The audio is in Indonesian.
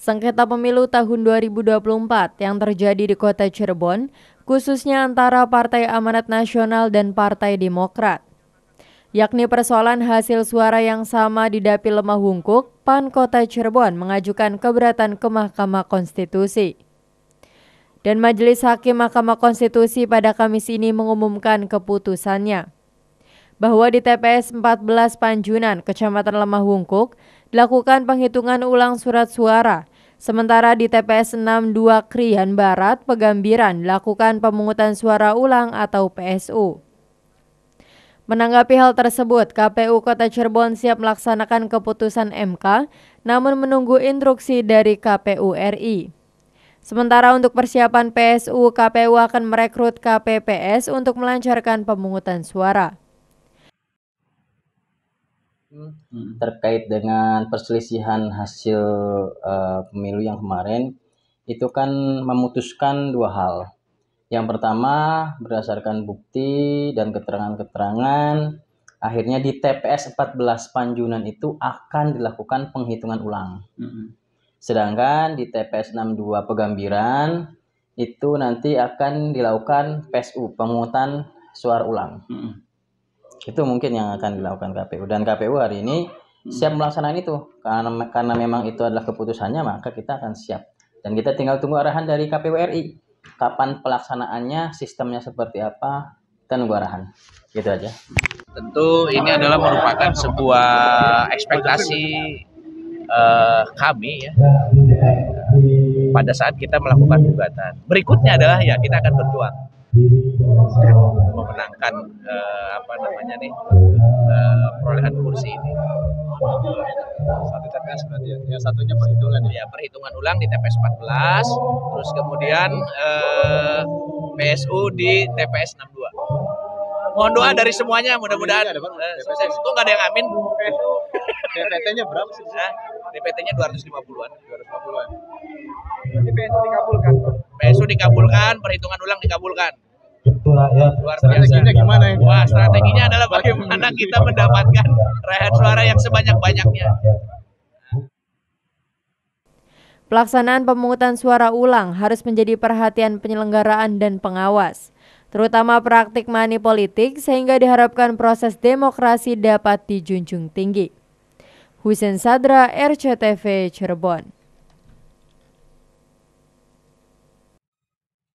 Sengketa pemilu tahun 2024 yang terjadi di kota Cirebon, khususnya antara Partai Amanat Nasional dan Partai Demokrat. Yakni persoalan hasil suara yang sama di Dapil Lemah Wungkuk, PAN Kota Cirebon mengajukan keberatan ke Mahkamah Konstitusi. Dan Majelis Hakim Mahkamah Konstitusi pada Kamis ini mengumumkan keputusannya bahwa di TPS 14 Panjunan, Kecamatan Lemah Wungkuk, dilakukan penghitungan ulang surat suara. Sementara di TPS 62 Krian Barat, Pegambiran dilakukan pemungutan suara ulang atau PSU. Menanggapi hal tersebut, KPU Kota Cirebon siap melaksanakan keputusan MK, namun menunggu instruksi dari KPU RI. Sementara untuk persiapan PSU, KPU akan merekrut KPPS untuk melancarkan pemungutan suara terkait dengan perselisihan hasil uh, pemilu yang kemarin itu kan memutuskan dua hal. Yang pertama berdasarkan bukti dan keterangan-keterangan akhirnya di TPS 14 Panjunan itu akan dilakukan penghitungan ulang. Hmm. Sedangkan di TPS 62 Pegambiran itu nanti akan dilakukan PSU pemungutan suara ulang. Hmm itu mungkin yang akan dilakukan KPU dan KPU hari ini hmm. siap melaksanakan itu karena karena memang itu adalah keputusannya maka kita akan siap dan kita tinggal tunggu arahan dari KPU RI kapan pelaksanaannya sistemnya seperti apa kita arahan gitu aja tentu ini adalah merupakan sebuah ekspektasi eh, kami ya pada saat kita melakukan gugatan berikutnya adalah ya kita akan berjuang dan memenangkan uh, apa namanya nih uh, perolehan kursi ini. Satu TPS berarti ya, ya satunya perhitungan ya. Iya, perhitungan ulang di TPS 14, terus kemudian uh, eh, PSU di TPS 62. Mohon doa dari semuanya, mudah-mudahan uh, sukses. Kok nggak ada yang amin? DPT-nya berapa sih? Nah, DPT-nya 250-an. 250-an. Ini PSU di dikabulkan, perhitungan ulang dikabulkan. Ya. Luar strateginya gimana ya? Wah, strateginya adalah bagaimana kita mendapatkan rehat suara yang sebanyak-banyaknya. Pelaksanaan pemungutan suara ulang harus menjadi perhatian penyelenggaraan dan pengawas, terutama praktik money politik sehingga diharapkan proses demokrasi dapat dijunjung tinggi. Husen Sadra, RCTV Cirebon.